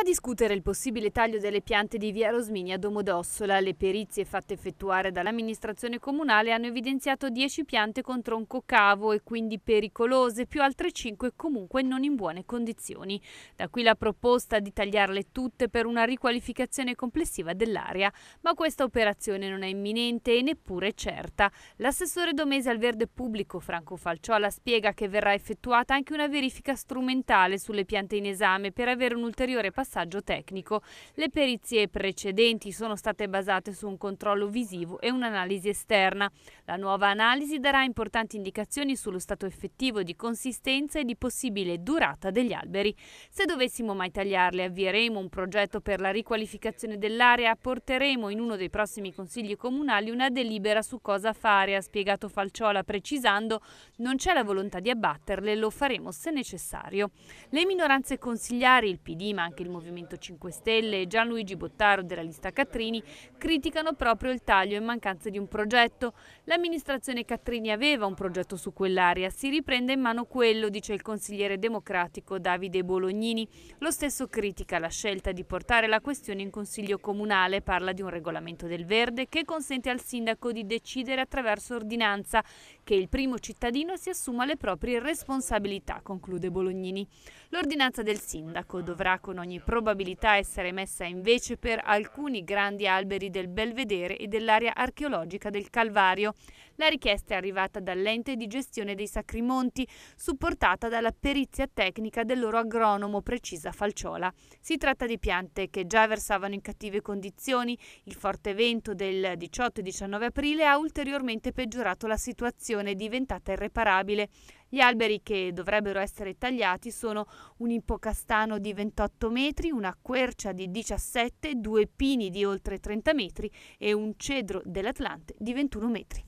fa discutere il possibile taglio delle piante di via Rosmini a Domodossola. Le perizie fatte effettuare dall'amministrazione comunale hanno evidenziato 10 piante con tronco cavo e quindi pericolose, più altre 5 comunque non in buone condizioni. Da qui la proposta di tagliarle tutte per una riqualificazione complessiva dell'area. Ma questa operazione non è imminente e neppure certa. L'assessore Domese al Verde Pubblico, Franco Falciola, spiega che verrà effettuata anche una verifica strumentale sulle piante in esame per avere un ulteriore passaggio passaggio tecnico. Le perizie precedenti sono state basate su un controllo visivo e un'analisi esterna. La nuova analisi darà importanti indicazioni sullo stato effettivo di consistenza e di possibile durata degli alberi. Se dovessimo mai tagliarli avvieremo un progetto per la riqualificazione dell'area, porteremo in uno dei prossimi consigli comunali una delibera su cosa fare, ha spiegato Falciola precisando non c'è la volontà di abbatterle, lo faremo se necessario. Le minoranze consigliari, il PD ma anche il del Movimento 5 Stelle e Gianluigi Bottaro della lista Cattrini criticano proprio il taglio in mancanza di un progetto. L'amministrazione Cattrini aveva un progetto su quell'area, si riprende in mano quello, dice il consigliere democratico Davide Bolognini. Lo stesso critica la scelta di portare la questione in Consiglio Comunale, parla di un regolamento del Verde che consente al sindaco di decidere attraverso ordinanza che il primo cittadino si assuma le proprie responsabilità, conclude Bolognini. L'ordinanza del sindaco dovrà con ogni di probabilità essere messa invece per alcuni grandi alberi del Belvedere e dell'area archeologica del Calvario. La richiesta è arrivata dall'ente di gestione dei Sacri Monti, supportata dalla perizia tecnica del loro agronomo precisa Falciola. Si tratta di piante che già versavano in cattive condizioni, il forte vento del 18 19 aprile ha ulteriormente peggiorato la situazione diventata irreparabile. Gli alberi che dovrebbero essere tagliati sono un ipocastano di 28 metri, una quercia di 17, due pini di oltre 30 metri e un cedro dell'Atlante di 21 metri.